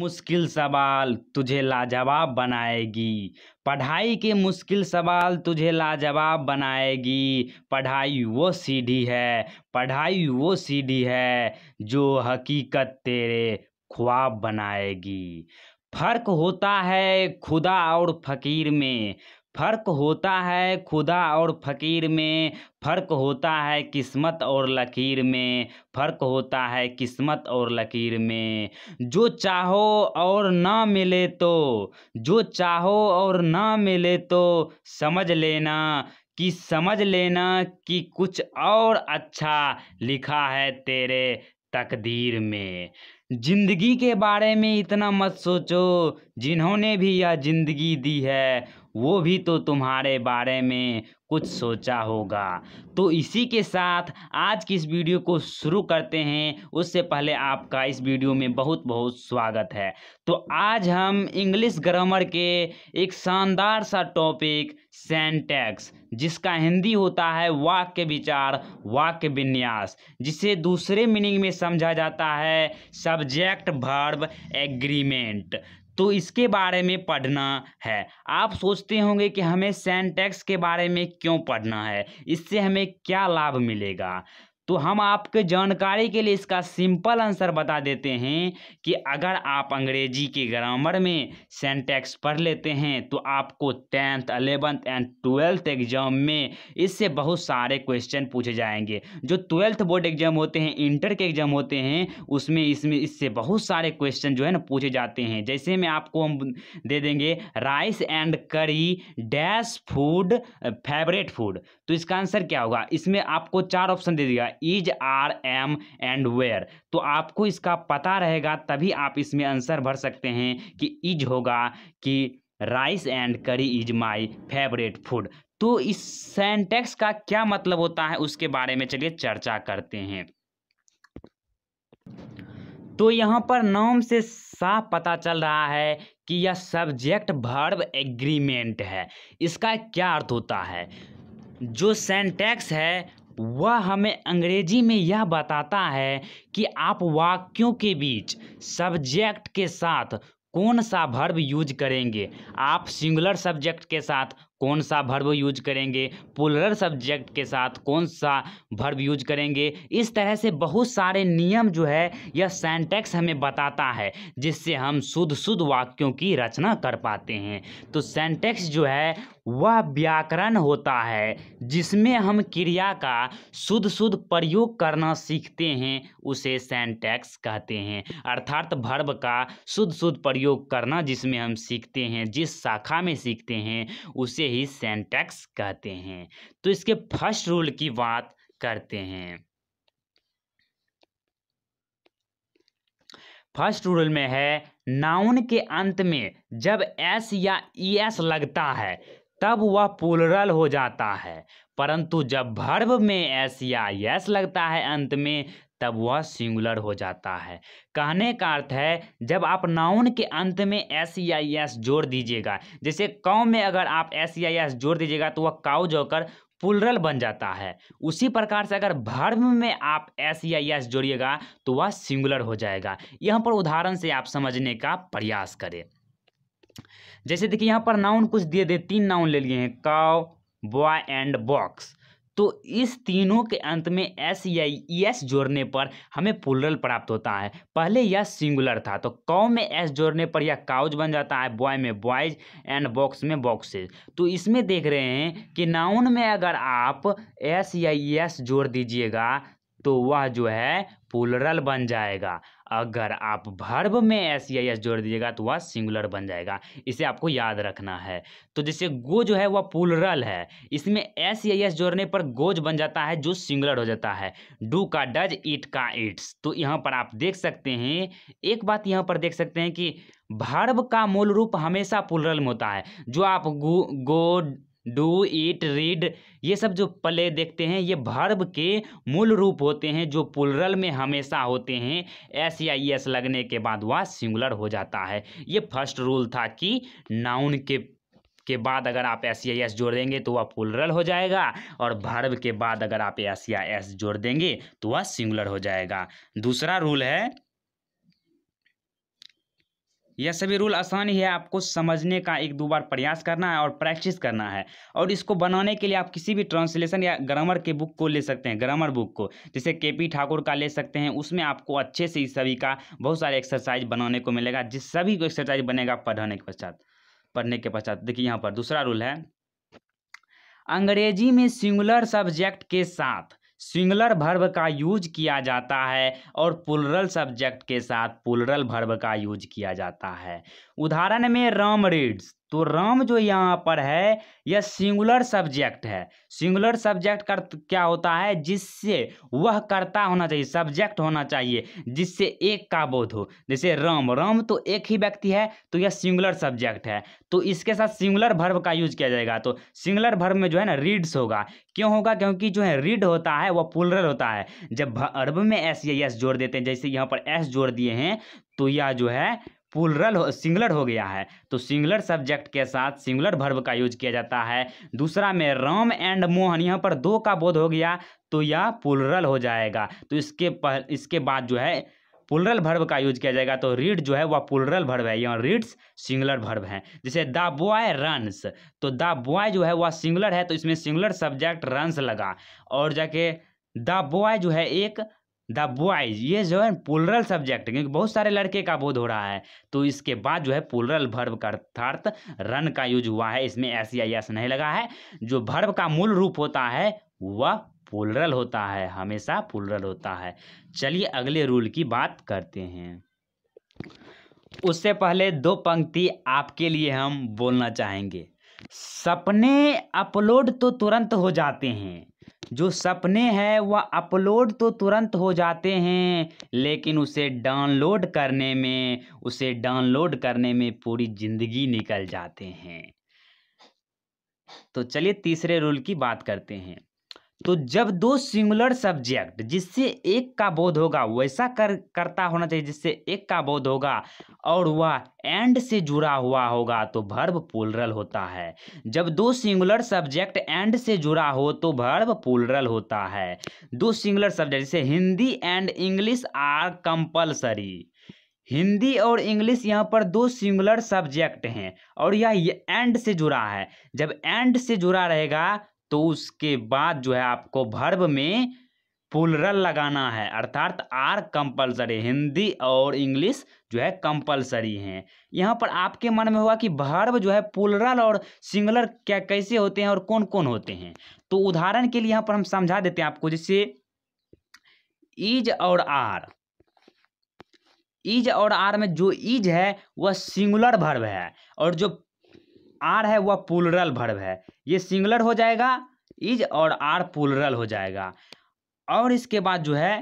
मुश्किल सवाल तुझे लाजवाब बनाएगी पढ़ाई के मुश्किल सवाल तुझे लाजवाब बनाएगी पढ़ाई वो सीढ़ी है पढ़ाई वो सीढ़ी है जो हकीकत तेरे ख्वाब बनाएगी फ़र्क होता है खुदा और फ़कीर में फ़र्क होता है खुदा और फ़कीर में फ़र्क होता है किस्मत और लकीर में फ़र्क होता है किस्मत और लकीर में जो चाहो और ना मिले तो जो चाहो और ना मिले तो समझ लेना कि समझ लेना कि कुछ और अच्छा लिखा है तेरे तकदीर में ज़िंदगी के बारे में इतना मत सोचो जिन्होंने भी यह ज़िंदगी दी है वो भी तो तुम्हारे बारे में कुछ सोचा होगा तो इसी के साथ आज की इस वीडियो को शुरू करते हैं उससे पहले आपका इस वीडियो में बहुत बहुत स्वागत है तो आज हम इंग्लिश ग्रामर के एक शानदार सा टॉपिक सेंटेक्स जिसका हिंदी होता है वाक्य विचार वाक्य विन्यास जिसे दूसरे मीनिंग में समझा जाता है सब्जेक्ट भर्ब एग्रीमेंट तो इसके बारे में पढ़ना है आप सोचते होंगे कि हमें सेंटेक्स के बारे में क्यों पढ़ना है इससे हमें क्या लाभ मिलेगा तो हम आपके जानकारी के लिए इसका सिंपल आंसर बता देते हैं कि अगर आप अंग्रेजी के ग्रामर में सेंटेक्स पढ़ लेते हैं तो आपको tenth eleventh and twelfth exam में इससे बहुत सारे क्वेश्चन पूछे जाएंगे जो ट्वेल्थ बोर्ड एग्जाम होते हैं इंटर के एग्जाम होते हैं उसमें इसमें इससे बहुत सारे क्वेश्चन जो है ना पूछे जाते हैं जैसे में आपको हम दे देंगे rice and curry dash food favourite food तो इसका आंसर क्या होगा इसमें आपको चार ऑप्शन दे दिया is are am and were तो आपको इसका पता रहेगा तभी आप इसमें आंसर भर सकते हैं कि इज होगा कि rice and curry is my favourite food तो इस सेंटेक्स का क्या मतलब होता है उसके बारे में चलिए चर्चा करते हैं तो यहाँ पर नाम से साफ पता चल रहा है कि यह सब्जेक्ट भर्ब एग्रीमेंट है इसका क्या अर्थ होता है जो सेंटेक्स है वह हमें अंग्रेजी में यह बताता है कि आप वाक्यों के बीच सब्जेक्ट के साथ कौन सा भर्ब यूज करेंगे आप सिंगुलर सब्जेक्ट के साथ कौन सा भर्व यूज करेंगे पुलर सब्जेक्ट के साथ कौन सा भर्ब यूज करेंगे इस तरह से बहुत सारे नियम जो है यह सेंटेक्स हमें बताता है जिससे हम शुद्ध शुद्ध वाक्यों की रचना कर पाते हैं तो सेंटेक्स जो है वह व्याकरण होता है जिसमें हम क्रिया का शुद्ध शुद्ध प्रयोग करना सीखते हैं उसे सेंटेक्स कहते हैं अर्थात भर्व का शुद्ध शुद्ध प्रयोग करना जिसमें हम सीखते हैं जिस शाखा में सीखते हैं उसे ही सेंटेक्स कहते हैं तो इसके फर्स्ट रूल की बात करते हैं फर्स्ट रूल में है नाउन के अंत में जब एस या ई एस लगता है तब वह पुलरल हो जाता है परंतु जब भर्व में एस या यस लगता है अंत में तब वह सिंगुलर हो जाता है कहने का अर्थ है जब आप नाउन के अंत में एस या एस जोड़ दीजिएगा जैसे काउ में अगर आप एस या एस जोड़ दीजिएगा तो वह जो कर पुलरल बन जाता है उसी प्रकार से अगर भर्म में आप एस या एस जोड़िएगा तो वह सिंगुलर हो जाएगा यहाँ पर उदाहरण से आप समझने का प्रयास करें जैसे देखिए यहाँ पर नाउन कुछ दिए दे तीन नाउन ले लिए हैं काउ बॉय एंड बॉक्स तो इस तीनों के अंत में एस या एस e जोड़ने पर हमें पुलरल प्राप्त होता है पहले यह सिंगुलर था तो कौ में एस जोड़ने पर यह काउज बन जाता है बॉय में बॉयज एंड बॉक्स में बॉक्सेज तो इसमें देख रहे हैं कि नाउन में अगर आप एस या एस e जोड़ दीजिएगा तो वह जो है पुलरल बन जाएगा अगर आप भर्व में एस या एस जोड़ दीजिएगा तो वह सिंगुलर बन जाएगा इसे आपको याद रखना है तो जैसे गो जो है वह पुलरल है इसमें एस या एस जोड़ने पर गोज बन जाता है जो सिंगुलर हो जाता है डू का डज इट का इट्स तो यहाँ पर आप देख सकते हैं एक बात यहाँ पर देख सकते हैं कि भर्व का मूल रूप हमेशा पुलरल में होता है जो आप गो गो डू ईट रीड ये सब जो प्ले देखते हैं ये भर्ब के मूल रूप होते हैं जो पुलरल में हमेशा होते हैं एस या एस e लगने के बाद वह सिंगुलर हो जाता है ये फर्स्ट रूल था कि नाउन के के बाद अगर आप एस या एस जोड़ देंगे तो वह पुलरल हो जाएगा और भर्ब के बाद अगर आप एस या एस जोड़ देंगे तो वह सिंगुलर हो जाएगा दूसरा रूल है यह सभी रूल आसान ही है आपको समझने का एक दो बार प्रयास करना है और प्रैक्टिस करना है और इसको बनाने के लिए आप किसी भी ट्रांसलेशन या ग्रामर के बुक को ले सकते हैं ग्रामर बुक को जैसे के पी ठाकुर का ले सकते हैं उसमें आपको अच्छे से इस सभी का बहुत सारे एक्सरसाइज बनाने को मिलेगा जिस सभी को एक्सरसाइज बनेगा पढ़ाने के पश्चात पढ़ने के पश्चात देखिए यहाँ पर दूसरा रूल है अंग्रेजी में सिंगुलर सब्जेक्ट के साथ सिंगुलर भर्व का यूज किया जाता है और पुलरल सब्जेक्ट के साथ पुलरल भर्व का यूज किया जाता है उदाहरण में राम रीड्स तो राम जो यहाँ पर है यह सिंगुलर सब्जेक्ट है सिंगुलर सब्जेक्ट का क्या होता है जिससे वह कर्ता होना चाहिए सब्जेक्ट होना चाहिए जिससे एक का बोध हो जैसे राम राम तो एक ही व्यक्ति है तो यह सिंगुलर सब्जेक्ट है तो इसके साथ सिंगुलर भर्व का यूज किया जाएगा तो सिंगुलर भर्व में जो है ना रीड्स होगा क्यों होगा क्योंकि जो है रीड होता है वह पुलरल होता है जब भर्व में एस या एस जोड़ देते हैं जैसे यहाँ पर एस जोड़ दिए हैं तो यह जो है पुलरल हो सिंगुलर हो गया है तो सिंगुलर सब्जेक्ट के साथ सिंगुलर भर्व का यूज किया जाता है दूसरा में राम एंड मोहन यहाँ पर दो का बोध हो गया तो यह पुलरल हो जाएगा तो इसके पह, इसके बाद जो है पुलरल भर्व का यूज किया जाएगा तो रीड जो है वह पुलरल भर्व है यहाँ रीड्स सिंगुलर भर्व है जैसे द बॉय रन्स तो द बॉय जो है वह सिंगुलर है तो इसमें सिंगुलर सब्जेक्ट रन्स लगा और जाके द बॉय जो है एक द बॉयज ये जो है पुलरल सब्जेक्ट क्योंकि बहुत सारे लड़के का बोध हो रहा है तो इसके बाद जो है पुलरल भर्व का अर्थार्थ रन का यूज हुआ है इसमें एस या एस नहीं लगा है जो भर्व का मूल रूप होता है वह पुलरल होता है हमेशा पुलरल होता है चलिए अगले रूल की बात करते हैं उससे पहले दो पंक्ति आपके लिए हम बोलना चाहेंगे सपने अपलोड तो तुरंत हो जाते हैं जो सपने हैं वह अपलोड तो तुरंत हो जाते हैं लेकिन उसे डाउनलोड करने में उसे डाउनलोड करने में पूरी ज़िंदगी निकल जाते हैं तो चलिए तीसरे रूल की बात करते हैं तो जब दो सिंगुलर सब्जेक्ट जिससे एक का बोध होगा वैसा कर करता होना चाहिए जिससे एक का बोध होगा और वह एंड से जुड़ा हुआ होगा तो भर्व पुलरल होता है जब दो सिंगुलर सब्जेक्ट एंड से जुड़ा हो तो भर्व पुलरल होता है दो सिंगुलर सब्जेक्ट जैसे Hindi and English are compulsory Hindi और इंग्लिश यहाँ पर दो सिंगुलर सब्जेक्ट हैं और यह एंड से जुड़ा है जब एंड से जुड़ा रहेगा तो उसके बाद जो है आपको भर्ब में पुलरल लगाना है अर्थात आर कंपलसरी हिंदी और इंग्लिश जो है कंपलसरी हैं यहाँ पर आपके मन में हुआ कि भर्ब जो है पुलरल और सिंगुलर क्या कैसे होते हैं और कौन कौन होते हैं तो उदाहरण के लिए यहाँ पर हम समझा देते हैं आपको जैसे इज और आर इज और आर में जो इज है वह सिंगुलर भर्व है और जो आर है वह पुलरल भर्व है ये सिंगलर हो जाएगा इज और आर पुलरल हो जाएगा और इसके बाद जो है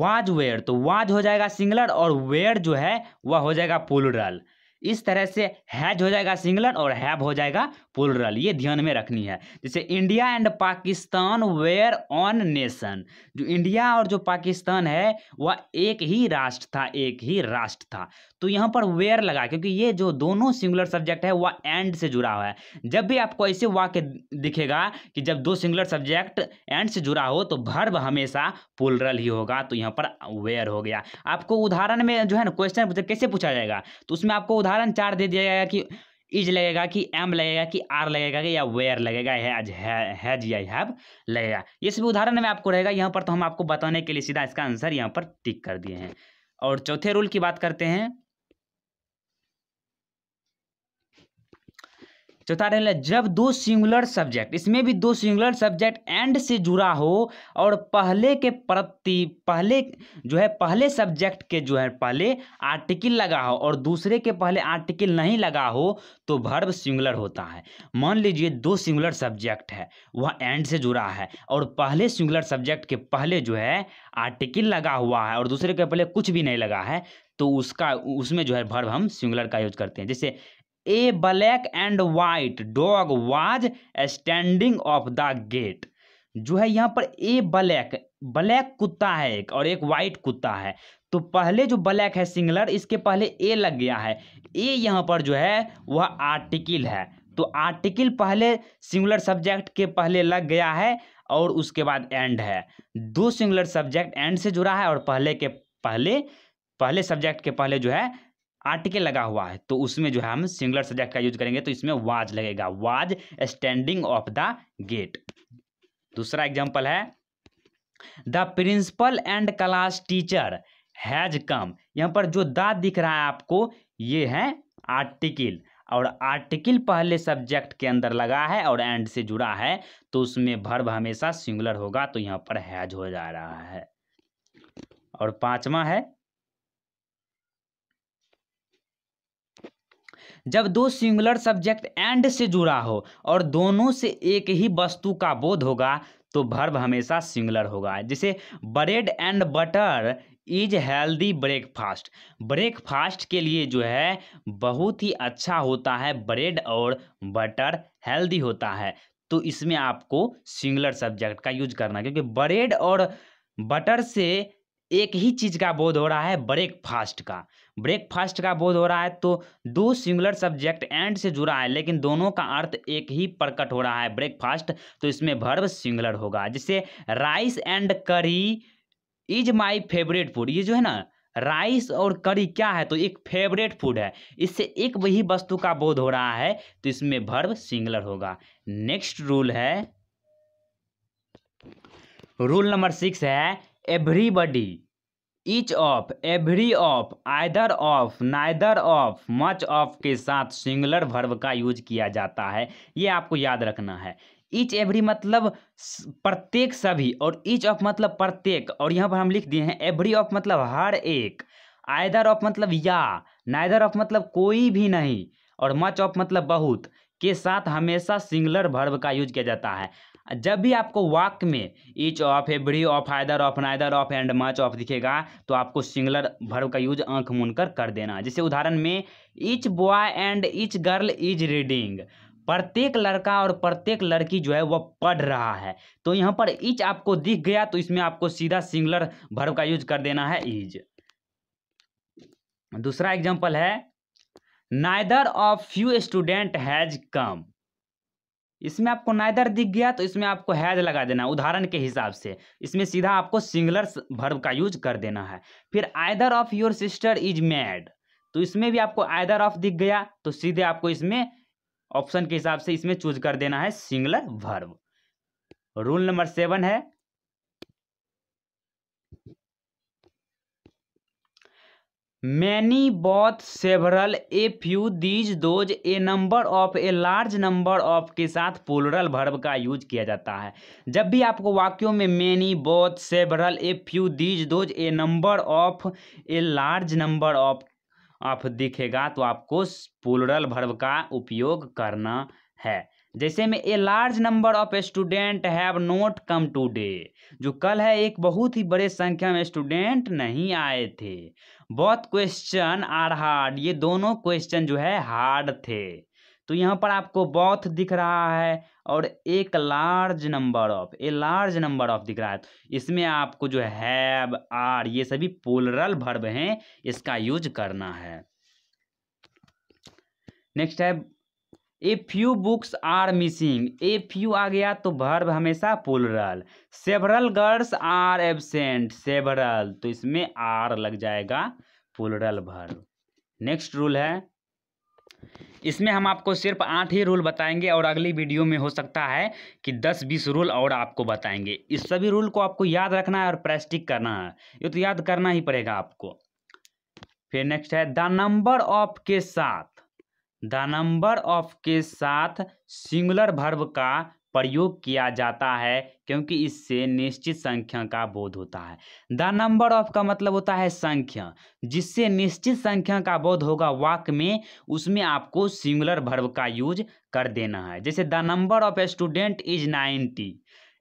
वाज वेयर तो वाज हो जाएगा सिंगलर और वेयर जो है वह हो जाएगा पुलरल इस तरह से हैज हो जाएगा सिंगलर और हैव हो जाएगा प्लुरल ये ध्यान में रखनी है जैसे India and Pakistan were one nation जो इंडिया और जो पाकिस्तान है वह एक ही राष्ट्र था एक ही राष्ट्र था तो यहाँ पर वेयर लगा क्योंकि ये जो दोनों सिंगुलर सब्जेक्ट है वह एंड से जुड़ा हुआ है जब भी आपको ऐसे वाक्य दिखेगा कि जब दो सिंगुलर सब्जेक्ट एंड से जुड़ा हो तो भर्व हमेशा पुलरल ही होगा तो यहाँ पर वेयर हो गया आपको उदाहरण में जो है ना क्वेश्चन कैसे पूछा जाएगा तो उसमें आपको उदाहरण चार दे दिया जाएगा कि इज लगेगा कि एम लगेगा कि आर लगेगा कि या वेयर लगेगा हैज हैज या हैव लगेगा ये सब उदाहरण में आपको रहेगा यहाँ पर तो हम आपको बताने के लिए सीधा इसका आंसर यहाँ पर टिक कर दिए हैं और चौथे रूल की बात करते हैं चौथा तो रहेगा जब दो सिंगुलर सब्जेक्ट इसमें भी दो सिंगुलर सब्जेक्ट एंड से जुड़ा हो और पहले के प्रति पहले जो है पहले सब्जेक्ट के जो है पहले आर्टिकल लगा हो और दूसरे के पहले आर्टिकल नहीं लगा हो तो भर्व सिंगुलर होता है मान लीजिए दो सिंगुलर सब्जेक्ट है वह एंड से जुड़ा है और पहले सिंगुलर सब्जेक्ट के पहले जो है आर्टिकल लगा हुआ है और दूसरे के पहले कुछ भी नहीं लगा है तो उसका उसमें जो है भर्व हम सिंगुलर का यूज करते हैं जैसे a black and white dog was standing of the gate जो है यहाँ पर ए ब्लैक ब्लैक कुत्ता है एक और एक वाइट कुत्ता है तो पहले जो ब्लैक है सिंगलर इसके पहले ए लग गया है ए यहाँ पर जो है वह आर्टिकल है तो आर्टिकल पहले सिंगुलर सब्जेक्ट के पहले लग गया है और उसके बाद एंड है दो सिंगुलर सब्जेक्ट एंड से जुड़ा है और पहले के पहले पहले सब्जेक्ट के पहले जो है आर्टिकल लगा हुआ है तो उसमें जो है हम सिंगुलर सब्जेक्ट का यूज करेंगे तो इसमें वाज लगेगा was standing of the gate दूसरा एग्जाम्पल है the principal and class teacher has come यहां पर जो दा दिख रहा है आपको ये है आर्टिकल और आर्टिकल पहले सब्जेक्ट के अंदर लगा है और एंड से जुड़ा है तो उसमें भर्व हमेशा सिंगुलर होगा तो यहाँ पर हैज हो जा रहा है और पांचवा है जब दो सिंगुलर सब्जेक्ट एंड से जुड़ा हो और दोनों से एक ही वस्तु का बोध होगा तो भर्व हमेशा सिंगुलर होगा जैसे bread and butter is healthy breakfast breakfast के लिए जो है बहुत ही अच्छा होता है ब्रेड और बटर हेल्दी होता है तो इसमें आपको सिंगुलर सब्जेक्ट का यूज करना क्योंकि ब्रेड और बटर से एक ही चीज़ का बोध हो रहा है ब्रेकफास्ट का ब्रेकफास्ट का बोध हो रहा है तो दो सिंगुलर सब्जेक्ट एंड से जुड़ा है लेकिन दोनों का अर्थ एक ही प्रकट हो रहा है ब्रेकफास्ट तो इसमें भर्व सिंगुलर होगा जैसे rice and curry is my favourite food ये जो है ना राइस और करी क्या है तो एक फेवरेट फूड है इससे एक वही वस्तु का बोध हो रहा है तो इसमें भर्व सिंगुलर होगा नेक्स्ट रूल है रूल नंबर सिक्स है everybody each of every of either of neither of much of के साथ सिंगुलर वर्ब का यूज किया जाता है ये आपको याद रखना है ईच एवरी मतलब प्रत्येक सभी और ईच ऑफ मतलब प्रत्येक और यहाँ पर हम लिख दिए हैं एवरी ऑफ मतलब हर एक आइदर ऑफ मतलब या नाइदर ऑफ मतलब कोई भी नहीं और मच ऑफ मतलब बहुत के साथ हमेशा सिंगुलर वर्ब का यूज किया जाता है जब भी आपको वाक में each of every of either of neither of and much of दिखेगा तो आपको सिंगलर भर्व का यूज आंख मुनकर कर देना जैसे उदाहरण में each boy and each girl is reading प्रत्येक लड़का और प्रत्येक लड़की जो है वह पढ़ रहा है तो यहाँ पर इच आपको दिख गया तो इसमें आपको सीधा सिंगलर भर्व का यूज कर देना है इज दूसरा एग्जाम्पल है neither of few student has come इसमें आपको नायदर दिख गया तो इसमें आपको हैज लगा देना उदाहरण के हिसाब से इसमें सीधा आपको सिंगलर भर्व का यूज कर देना है फिर either of your sister is mad तो इसमें भी आपको आयदर ऑफ दिख गया तो सीधे आपको इसमें ऑप्शन के हिसाब से इसमें चूज कर देना है singular verb rule number seven है many both several a few these those a number of a large number of के साथ पोलरल भर्व का यूज किया जाता है जब भी आपको वाक्यों में many both several a few these those a number of a large number of of दिखेगा तो आपको पोलरल भर्व का उपयोग करना है जैसे में a large number of student have not come today जो कल है एक बहुत ही बड़े संख्या में स्टूडेंट नहीं आए थे बहुत क्वेश्चन आर हार्ड ये दोनों क्वेश्चन जो है हार्ड थे तो यहाँ पर आपको बॉथ दिख रहा है और एक large number of a large number of दिख रहा है इसमें आपको जो हैव आर ये सभी पोलरल भर्व हैं इसका यूज करना है नेक्स्ट है a few books are missing a few आ गया तो भर्व हमेशा plural several girls are absent several तो इसमें आर लग जाएगा पुलरल भर्ब नेक्स्ट रूल है इसमें हम आपको सिर्फ आठ ही रूल बताएंगे और अगली वीडियो में हो सकता है कि दस बीस रूल और आपको बताएंगे इस सभी रूल को आपको याद रखना है और प्रैक्टिक करना है ये तो याद करना ही पड़ेगा आपको फिर नेक्स्ट है द नंबर ऑफ के साथ द नंबर ऑफ के साथ सिंगुलर भर्व का प्रयोग किया जाता है क्योंकि इससे निश्चित संख्या का बोध होता है द नंबर ऑफ का मतलब होता है संख्या जिससे निश्चित संख्या का बोध होगा वाक में उसमें आपको सिंगुलर भर्व का यूज कर देना है जैसे the number of student is ninety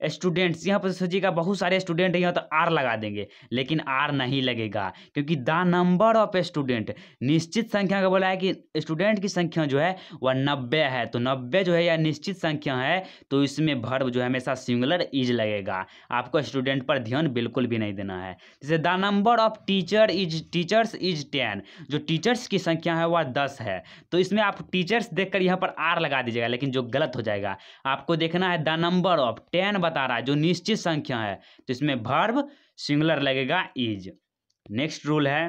students यहाँ पर सोचिएगा बहुत सारे स्टूडेंट यहाँ तो आर लगा देंगे लेकिन आर नहीं लगेगा क्योंकि द नंबर ऑफ स्टूडेंट निश्चित संख्या का बोला है कि स्टूडेंट की संख्या जो है वह नब्बे है तो नब्बे जो है यह निश्चित संख्या है तो इसमें भर्व जो है हमेशा सिंगुलर इज लगेगा आपको स्टूडेंट पर ध्यान बिल्कुल भी नहीं देना है जैसे the number of teacher is teachers is ten जो टीचर्स की संख्या है वह दस है तो इसमें आप टीचर्स कर यहाँ पर आर लगा दीजिएगा लेकिन जो गलत हो जाएगा आपको देखना है द नंबर ऑफ टेन बता रहा है जो निश्चित संख्या है तो इसमें भर्व सिंगुलर लगेगा इज नेक्स्ट रूल है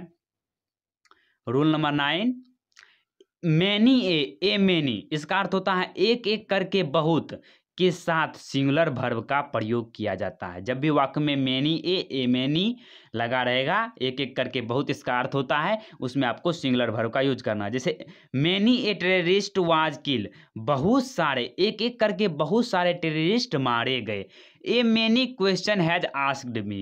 rule number nine many a a many इसका अर्थ होता है एक एक करके बहुत के साथ सिंगुलर भर्व का प्रयोग किया जाता है जब भी वाक्य में मैनी ए ए मैनी लगा रहेगा एक एक करके बहुत इसका अर्थ होता है उसमें आपको सिंगुलर भर्व का यूज करना है जैसे many a terrorist was kill बहुत सारे एक एक करके बहुत सारे टेररिस्ट मारे गए a many question has asked me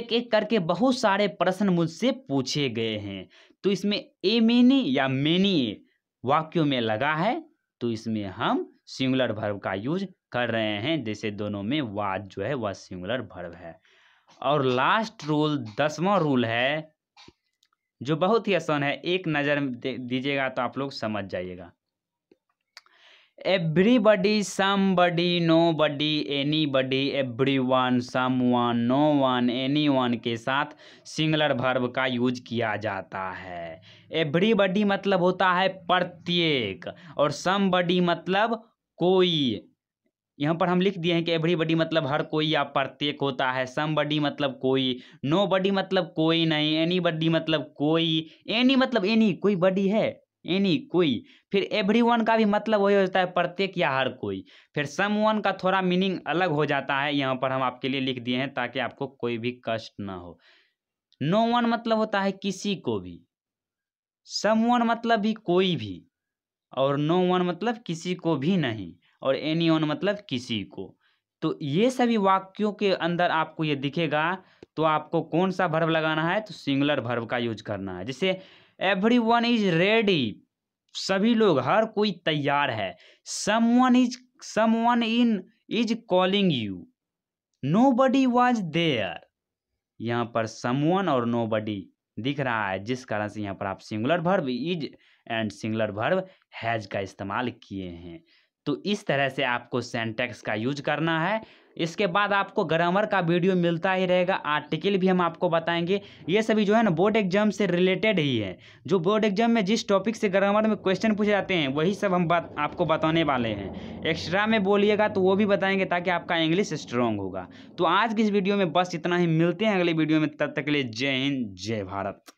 एक एक करके बहुत सारे प्रश्न मुझसे पूछे गए हैं तो इसमें ए मैनी या मैनी वाक्यों में लगा है तो इसमें हम सिंगुलर भर्व का यूज कर रहे हैं जैसे दोनों में वाद जो है वह सिंगुलर भर्व है और लास्ट रूल दसवां रूल है जो बहुत ही आसान है एक नज़र दीजिएगा तो आप लोग समझ जाइएगा every somebody nobody anybody everyone someone no one anyone के साथ सिंगलर भर्व का यूज किया जाता है एवरीबडी मतलब होता है प्रत्येक और सम बडी मतलब कोई यहाँ पर हम लिख दिए हैं कि एवरीबडी मतलब हर कोई या प्रत्येक होता है सम बडी मतलब कोई नो बडी मतलब कोई नहीं एनी बडी मतलब कोई एनी मतलब एनी कोई बडी है एनी कोई फिर एवरी वन का भी मतलब वही होता है प्रत्येक या हर कोई फिर सम वन का थोड़ा मीनिंग अलग हो जाता है यहाँ पर हम आपके लिए लिख दिए हैं ताकि आपको कोई भी कष्ट ना हो नो वन मतलब होता है किसी को भी सम वन मतलब भी कोई भी और नो वन मतलब किसी को भी नहीं और एनी ऑन मतलब किसी को तो ये सभी वाक्यों के अंदर आपको ये दिखेगा तो आपको कौन सा भर्व लगाना है तो सिंगुलर भर्व का यूज करना है जैसे एवरी वन इज रेडी सभी लोग हर कोई तैयार है someone is someone in is calling you nobody was there यहाँ पर सम वन और नो बडी दिख रहा है जिस कारण से यहाँ पर आप singular verb is and singular verb has का इस्तेमाल किए हैं तो इस तरह से आपको सेंटेक्स का यूज करना है इसके बाद आपको ग्रामर का वीडियो मिलता ही रहेगा आर्टिकल भी हम आपको बताएंगे ये सभी जो है ना बोर्ड एग्जाम से रिलेटेड ही है जो बोर्ड एग्जाम में जिस टॉपिक से ग्रामर में क्वेश्चन पूछे जाते हैं वही सब हम बात आपको बताने वाले हैं एक्स्ट्रा में बोलिएगा तो वो भी बताएंगे ताकि आपका इंग्लिश स्ट्रॉन्ग होगा तो आज की इस वीडियो में बस इतना ही मिलते हैं अगले वीडियो में तब तक के लिए जय हिंद जय भारत